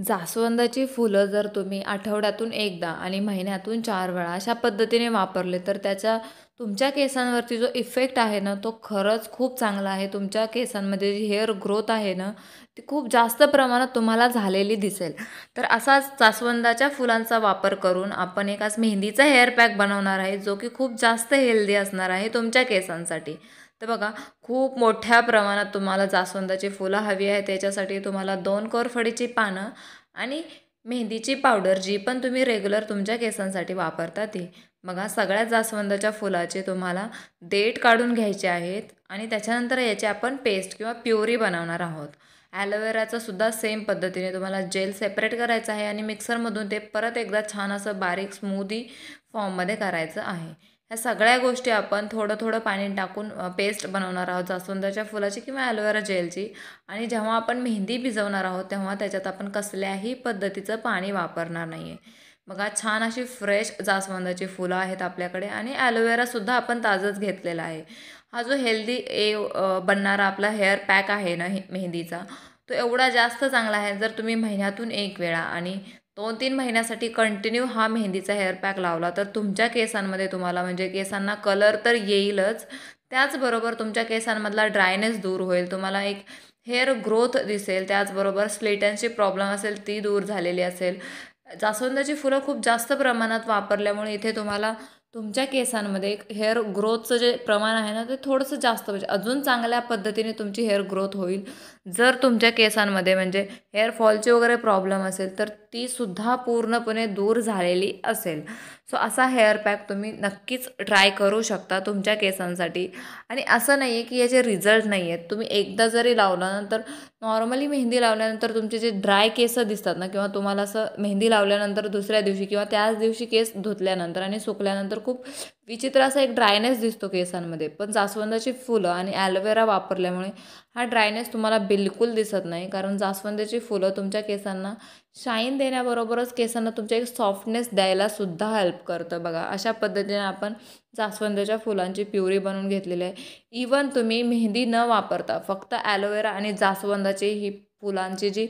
जास्वंदाची फुलं जर तुम्ही आठवड्यातून एकदा आणि महिन्यातून चार वेळा अशा पद्धतीने वापरले तर त्याचा तुमच्या केसांवरती जो इफेक्ट आहे ना तो खरंच खूप चांगला आहे तुमच्या केसांमध्ये जी हेअर ग्रोथ आहे ना ती खूप जास्त प्रमाणात तुम्हाला झालेली दिसेल तर असाच जास्वंदाच्या फुलांचा वापर करून आपण एकाच मेहंदीचा हेअर पॅक बनवणार आहे जो की खूप जास्त हेल्दी असणार आहे तुमच्या केसांसाठी तर बघा खूप मोठ्या प्रमाणात तुम्हाला जास्वंदाची फुलं हवी आहे त्याच्यासाठी तुम्हाला दोन कोरफडीची पानं आणि मेहंदीची पावडर जी पण तुम्ही रेग्युलर तुमच्या केसांसाठी वापरता ती बघा सगळ्या जास्वंदाच्या फुलाचे तुम्हाला देठ काढून घ्यायचे आहेत आणि त्याच्यानंतर याची आपण पेस्ट किंवा प्युरी बनवणार आहोत ॲलोवेराचं सुद्धा सेम पद्धतीने तुम्हाला जेल सेपरेट करायचं आहे आणि मिक्सरमधून ते परत एकदा छान असं बारीक स्मूदी फॉर्ममध्ये करायचं आहे ह्या सगळ्या गोष्टी आपण थोडं थोडं पाणी टाकून पेस्ट बनवणार आहोत जास्वंदाच्या फुलाची किंवा ॲलोवेरा जेलची आणि जेव्हा आपण मेहंदी भिजवणार आहोत तेव्हा त्याच्यात आपण कसल्याही पद्धतीचं पाणी वापरणार नाही आहे बघा छान अशी फ्रेश जास्वंदाची फुलं आहेत आपल्याकडे आणि ॲलोवेरासुद्धा आपण ताजंच घेतलेला आहे हा जो हेल्दी ए बनणारा आपला हेअर पॅक आहे ना मेहंदीचा तो एवढा जास्त चांगला आहे जर तुम्ही महिन्यातून एक वेळा आणि दोन तीन महिन्यासाठी कंटिन्यू हा मेहंदीचा हेअर पॅक लावला तर तुमच्या केसांमध्ये तुम्हाला म्हणजे केसांना कलर तर येईलच त्याचबरोबर तुमच्या केसांमधला ड्रायनेस दूर होईल तुम्हाला एक हेअर ग्रोथ दिसेल त्याचबरोबर स्लेटन्सची प्रॉब्लेम असेल ती दूर झालेली असेल जास्वंदाची फुलं खूप जास्त प्रमाणात वापरल्यामुळे इथे तुम्हाला तुमच्या केसांमध्ये एक हेअर ग्रोथचं जे प्रमाण आहे ना ते थोडंसं जास्त म्हणजे अजून चांगल्या पद्धतीने तुमची हेअर ग्रोथ होईल जर तुमच्या केसांमध्ये म्हणजे हेअर फॉलचे वगैरे प्रॉब्लेम असेल तर तीसुद्धा पूर्णपणे दूर झालेली असेल सो असा हेअर पॅक तुम्ही नक्कीच ट्राय करू शकता तुमच्या केसांसाठी आणि असं नाही आहे की याचे रिझल्ट नाही आहेत तुम्ही एकदा जरी लावल्यानंतर नॉर्मली मेहंदी लावल्यानंतर तुमचे जे ड्राय केस दिसतात ना किंवा तुम्हाला असं मेहंदी लावल्यानंतर दुसऱ्या दिवशी किंवा त्याच दिवशी केस धुतल्यानंतर आणि सुकल्यानंतर खूप विचित्र असा एक ड्रायनेस दिसतो केसांमध्ये पण जास्वंदाची फुलं आणि ॲलोवेरा वापरल्यामुळे हा ड्रायनेस तुम्हाला बिलकुल दिसत नाही कारण जास्वंदाची फुलं तुमच्या केसांना शाईन देण्याबरोबरच केसांना तुमच्या एक सॉफ्टनेस द्यायलासुद्धा हेल्प करतं बघा अशा पद्धतीने आपण जास्वंदाच्या फुलांची प्युरी बनवून घेतलेली आहे इवन तुम्ही मेहंदी न वापरता फक्त ॲलोवेरा आणि जास्वंदाची ही फुलांची जी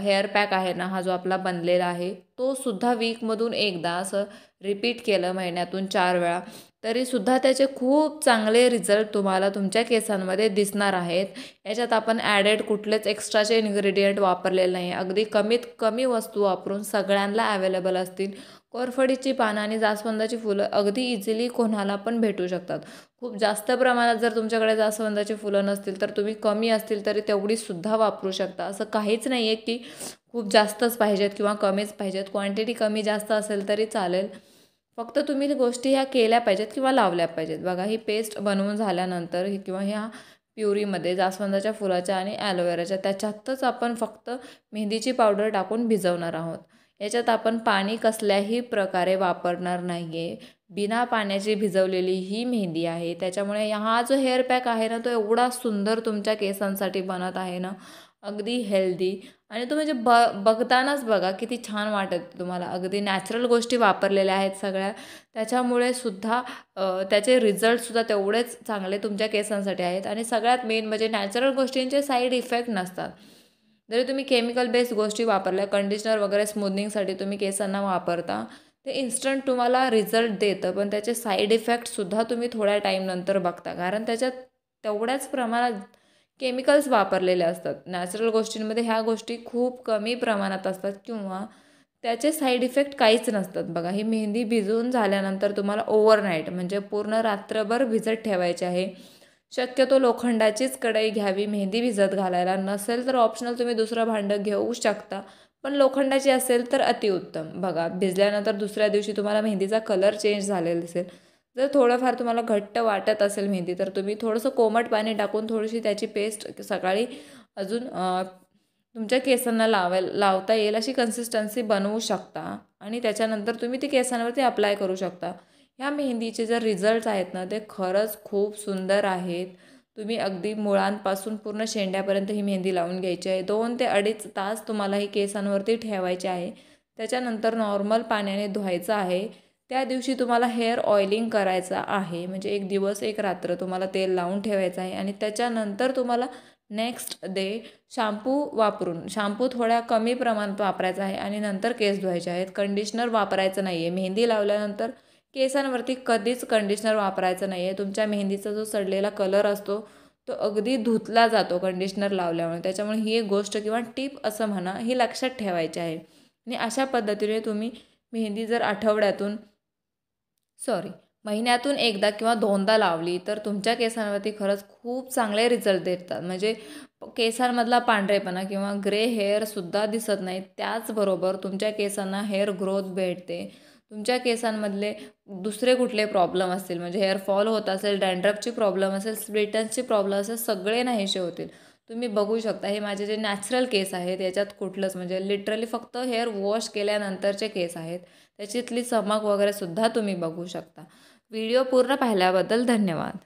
हेअर पॅक आहे ना हा जो आपला बनलेला आहे तोसुद्धा वीकमधून एकदा असं रिपीट केलं महिन्यातून चार वेळा तरीसुद्धा त्याचे खूप चांगले रिझल्ट तुम्हाला तुमच्या केसांमध्ये दिसणार आहेत याच्यात आपण ॲडेड कुठलेच एक्स्ट्राचे इन्ग्रेडियंट वापरलेले नाही अगदी कमीत कमी वस्तू वापरून सगळ्यांना अवेलेबल असतील कोरफडीची पानं आणि जास्वंदाची फुलं अगदी इझिली कोणाला पण भेटू शकतात खूप जास्त प्रमाणात जर तुमच्याकडे जास्वंदाची फुलं नसतील तर तुम्ही कमी असतील तरी तेवढीसुद्धा वापरू शकता असं काहीच नाही आहे की खूप जास्तच पाहिजेत किंवा कमीच पाहिजेत क्वांटिटी कमी जास्त असेल तरी चालेल फक्त तुम्ही गोष्टी ह्या केल्या पाहिजेत किंवा लावल्या पाहिजेत बघा ही पेस्ट बनवून झाल्यानंतर किंवा ह्या प्युरीमध्ये जास्वंदाच्या फुलाच्या आणि ॲलोवेराच्या त्याच्यातच आपण फक्त मेहंदीची पावडर टाकून भिजवणार आहोत याच्यात आपण पाणी कसल्याही प्रकारे वापरणार नाही आहे बिना पाण्याची भिजवलेली ही मेहंदी आहे त्याच्यामुळे हा जो हेअर पॅक आहे ना तो एवढा सुंदर तुमच्या केसांसाठी बनत आहे ना अगदी हेल्दी आणि तुम्ही जे ब बघतानाच बघा किती छान वाटत तुम्हाला अगदी नॅचरल गोष्टी वापरलेल्या आहेत सगळ्या त्याच्यामुळे सुद्धा त्याचे रिझल्टसुद्धा तेवढेच चांगले तुमच्या केसांसाठी आहेत आणि सगळ्यात मेन म्हणजे नॅचरल गोष्टींचे साईड इफेक्ट नसतात जरी तुम्ही केमिकल बेस्ड गोष्टी वापरल्या कंडिशनर वगैरे स्मूदनिंगसाठी तुम्ही केसांना वापरता ते इन्स्टंट तुम्हाला रिझल्ट देतं पण त्याचे साईड इफेक्टसुद्धा तुम्ही थोड्या टाईमनंतर बघता कारण त्याच्यात तेवढ्याच प्रमाणात केमिकल्स वापरलेले असतात नॅचरल गोष्टींमध्ये ह्या गोष्टी खूप कमी प्रमाणात असतात किंवा त्याचे साईड इफेक्ट काहीच नसतात बघा ही मेहंदी भिजून झाल्यानंतर तुम्हाला ओव्हरनाईट म्हणजे पूर्ण रात्रभर भिजत ठेवायची आहे शक्यतो लोखंडाचीच कढई घ्यावी मेहंदी भिजत घालायला नसेल तर ऑप्शनल तुम्ही दुसरं भांडं घेऊ शकता पण लोखंडाची असेल तर अतिउत्तम बघा भिजल्यानंतर दुसऱ्या दिवशी तुम्हाला मेहंदीचा कलर चेंज झालेला दिसेल जर थोडंफार तुम्हाला घट्ट वाटत असेल मेहंदी तर तुम्ही थोडंसं कोमट पाणी टाकून थोडीशी त्याची पेस्ट सकाळी अजून तुमच्या केसांना लावाय लावता येईल अशी कन्सिस्टन्सी बनवू शकता आणि त्याच्यानंतर तुम्ही ती केसांवरती अप्लाय करू शकता ह्या मेहंदीचे जर रिझल्ट आहेत ना ते खरंच खूप सुंदर आहेत तुम्ही अगदी मुळांपासून पूर्ण शेंड्यापर्यंत ही मेहंदी लावून घ्यायची आहे दोन ते अडीच तास तुम्हाला ही केसांवरती ठेवायची आहे त्याच्यानंतर नॉर्मल पाण्याने धुवायचं आहे त्या दिवशी तुम्हाला हेअर ऑइलिंग करायचा आहे म्हणजे एक दिवस एक रात्र तुम्हाला तेल लावून ठेवायचं आहे आणि त्याच्यानंतर तुम्हाला नेक्स्ट डे शॅम्पू वापरून शॅम्पू थोड्या कमी प्रमाणात वापरायचा आहे आणि नंतर केस धुवायचे आहेत कंडिशनर वापरायचं नाही आहे मेहंदी लावल्यानंतर केसांवरती कधीच कंडिशनर वापरायचं नाही आहे तुमच्या मेहंदीचा जो सडलेला कलर असतो तो अगदी धुतला जातो कंडिशनर लावल्यामुळे त्याच्यामुळे ही एक गोष्ट किंवा टीप असं म्हणा ही लक्षात ठेवायची आहे आणि अशा पद्धतीने तुम्ही मेहंदी जर आठवड्यातून सॉरी महिन्यातून एकदा किंवा दोनदा लावली तर तुमच्या केसांवरती खरंच खूप चांगले रिझल्ट देतात म्हणजे केसांमधला पांढरेपणा किंवा ग्रे हेअरसुद्धा दिसत नाही त्याचबरोबर तुमच्या केसांना हेअर ग्रोथ भेटते तुमच्या केसांमधले दुसरे कुठले प्रॉब्लेम असतील म्हणजे हेअर फॉल होत असेल डँड्रफची प्रॉब्लेम असेल स्प्लिटन्सची प्रॉब्लेम असेल सगळे नाहीसे होतील तुम्ही बघू शकता हे माझे जे नॅचरल केस आहेत याच्यात कुठलंच म्हणजे लिटरली फक्त हेअर वॉश केल्यानंतरचे केस आहेत त्याच्यातली चमक वगैरे सुद्धा तुम्ही बघू शकता व्हिडिओ पूर्ण पाहिल्याबद्दल धन्यवाद